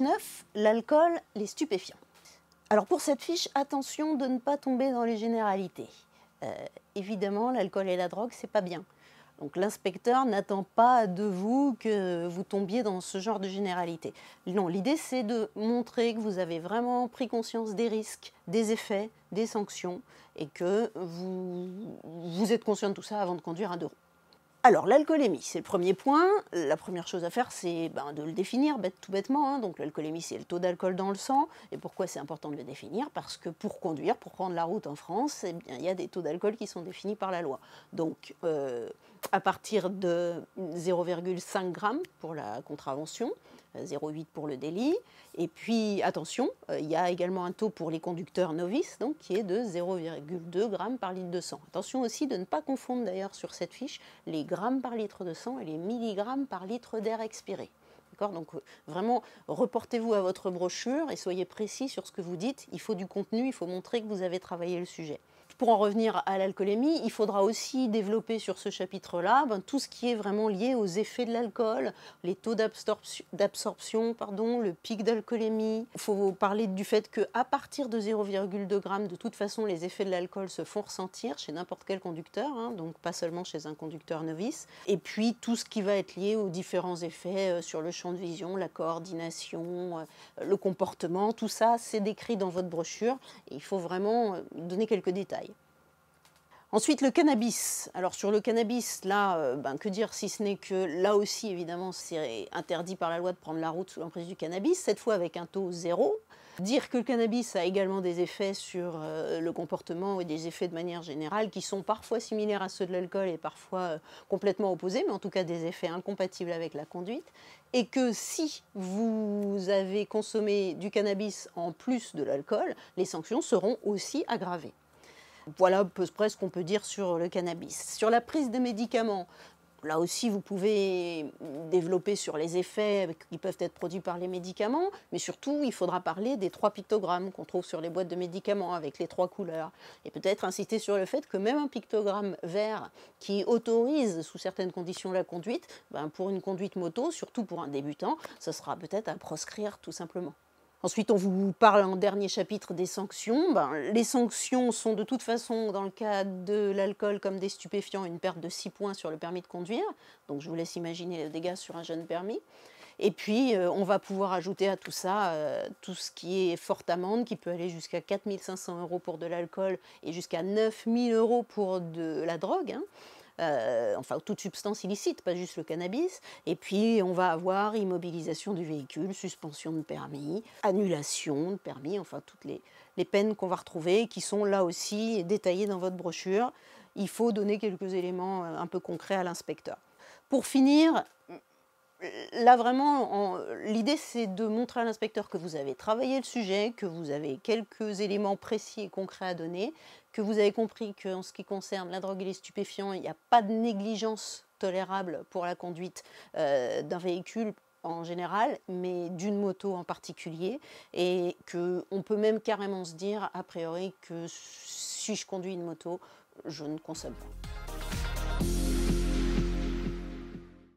9, l'alcool, les stupéfiants. Alors pour cette fiche, attention de ne pas tomber dans les généralités. Euh, évidemment, l'alcool et la drogue, c'est pas bien. Donc l'inspecteur n'attend pas de vous que vous tombiez dans ce genre de généralité. Non, l'idée c'est de montrer que vous avez vraiment pris conscience des risques, des effets, des sanctions et que vous, vous êtes conscient de tout ça avant de conduire à deux alors, l'alcoolémie, c'est le premier point. La première chose à faire, c'est ben, de le définir tout bêtement. Hein. Donc, l'alcoolémie, c'est le taux d'alcool dans le sang. Et pourquoi c'est important de le définir Parce que pour conduire, pour prendre la route en France, eh bien, il y a des taux d'alcool qui sont définis par la loi. Donc, euh, à partir de 0,5 g pour la contravention, 0,8 euh, pour le délit. Et puis, attention, euh, il y a également un taux pour les conducteurs novices, donc, qui est de 0,2 g par litre de sang. Attention aussi de ne pas confondre d'ailleurs sur cette fiche les grammes par litre de sang et les milligrammes par litre d'air expiré. Donc euh, vraiment, reportez-vous à votre brochure et soyez précis sur ce que vous dites. Il faut du contenu, il faut montrer que vous avez travaillé le sujet. Pour en revenir à l'alcoolémie, il faudra aussi développer sur ce chapitre-là ben, tout ce qui est vraiment lié aux effets de l'alcool, les taux d'absorption, pardon, le pic d'alcoolémie. Il faut parler du fait qu'à partir de 0,2 g, de toute façon, les effets de l'alcool se font ressentir chez n'importe quel conducteur, hein, donc pas seulement chez un conducteur novice. Et puis tout ce qui va être lié aux différents effets euh, sur le champ de vision, la coordination, euh, le comportement, tout ça, c'est décrit dans votre brochure. il faut vraiment euh, donner quelques détails. Ensuite, le cannabis. Alors sur le cannabis, là, euh, ben, que dire si ce n'est que là aussi, évidemment, c'est interdit par la loi de prendre la route sous l'emprise du cannabis, cette fois avec un taux zéro. Dire que le cannabis a également des effets sur euh, le comportement et des effets de manière générale qui sont parfois similaires à ceux de l'alcool et parfois euh, complètement opposés, mais en tout cas des effets incompatibles avec la conduite. Et que si vous avez consommé du cannabis en plus de l'alcool, les sanctions seront aussi aggravées. Voilà peu près ce qu'on peut dire sur le cannabis. Sur la prise de médicaments, Là aussi, vous pouvez développer sur les effets qui peuvent être produits par les médicaments, mais surtout, il faudra parler des trois pictogrammes qu'on trouve sur les boîtes de médicaments avec les trois couleurs. Et peut-être insister sur le fait que même un pictogramme vert qui autorise sous certaines conditions la conduite, ben, pour une conduite moto, surtout pour un débutant, ce sera peut-être à proscrire tout simplement. Ensuite, on vous parle en dernier chapitre des sanctions. Ben, les sanctions sont de toute façon, dans le cas de l'alcool comme des stupéfiants, une perte de 6 points sur le permis de conduire. Donc je vous laisse imaginer les dégâts sur un jeune permis. Et puis, euh, on va pouvoir ajouter à tout ça euh, tout ce qui est forte amende, qui peut aller jusqu'à 4500 euros pour de l'alcool et jusqu'à 9000 euros pour de la drogue. Hein. Euh, enfin toute substance illicite, pas juste le cannabis. Et puis on va avoir immobilisation du véhicule, suspension de permis, annulation de permis, enfin toutes les, les peines qu'on va retrouver qui sont là aussi détaillées dans votre brochure. Il faut donner quelques éléments euh, un peu concrets à l'inspecteur. Pour finir, là vraiment, l'idée c'est de montrer à l'inspecteur que vous avez travaillé le sujet, que vous avez quelques éléments précis et concrets à donner, que vous avez compris qu'en ce qui concerne la drogue et les stupéfiants, il n'y a pas de négligence tolérable pour la conduite euh, d'un véhicule en général, mais d'une moto en particulier, et qu'on peut même carrément se dire a priori que si je conduis une moto, je ne consomme pas.